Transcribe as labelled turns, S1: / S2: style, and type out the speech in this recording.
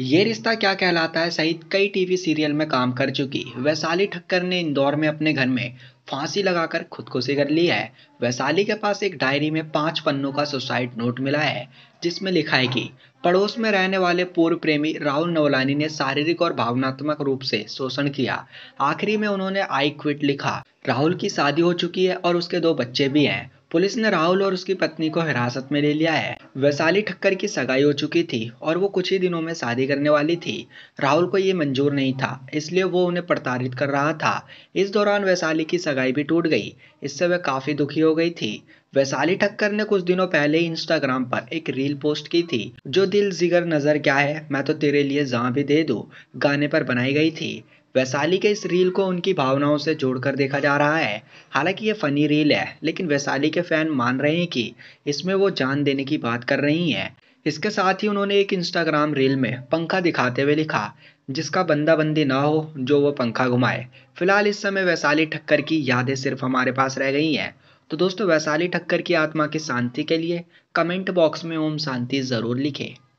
S1: ये रिश्ता क्या कहलाता है सहित कई टीवी सीरियल में काम कर चुकी वैशाली ठक्कर ने इंदौर में अपने घर में फांसी लगाकर खुदकुशी कर ली है वैशाली के पास एक डायरी में पांच पन्नों का सुसाइड नोट मिला है जिसमें लिखा है कि पड़ोस में रहने वाले पूर्व प्रेमी राहुल नवलानी ने शारीरिक और भावनात्मक रूप से शोषण किया आखिरी में उन्होंने आई क्विट लिखा राहुल की शादी हो चुकी है और उसके दो बच्चे भी हैं पुलिस ने राहुल और उसकी पत्नी को हिरासत में ले लिया है वैशाली ठक्कर की सगाई हो चुकी थी और वो कुछ ही दिनों में शादी करने वाली थी राहुल को ये मंजूर नहीं था इसलिए वो उन्हें प्रताड़ित कर रहा था इस दौरान वैशाली की सगाई भी टूट गई इससे वह काफ़ी दुखी हो गई थी वैशाली ठक्कर ने कुछ दिनों पहले ही इंस्टाग्राम पर एक रील पोस्ट की थी जो दिल जिगर नज़र क्या है मैं तो तेरे लिए जहाँ भी दे दू गाने पर बनाई गई थी वैशाली के इस रील को उनकी भावनाओं से जोड़कर देखा जा रहा है हालांकि ये फनी रील है लेकिन वैशाली के फैन मान रहे हैं कि इसमें वो जान देने की बात कर रही हैं इसके साथ ही उन्होंने एक इंस्टाग्राम रील में पंखा दिखाते हुए लिखा जिसका बंदा बंदी ना हो जो वो पंखा घुमाए फिलहाल इस समय वैशाली ठक्कर की यादें सिर्फ हमारे पास रह गई हैं तो दोस्तों वैशाली ठक्कर की आत्मा की शांति के लिए कमेंट बॉक्स में ओम शांति ज़रूर लिखें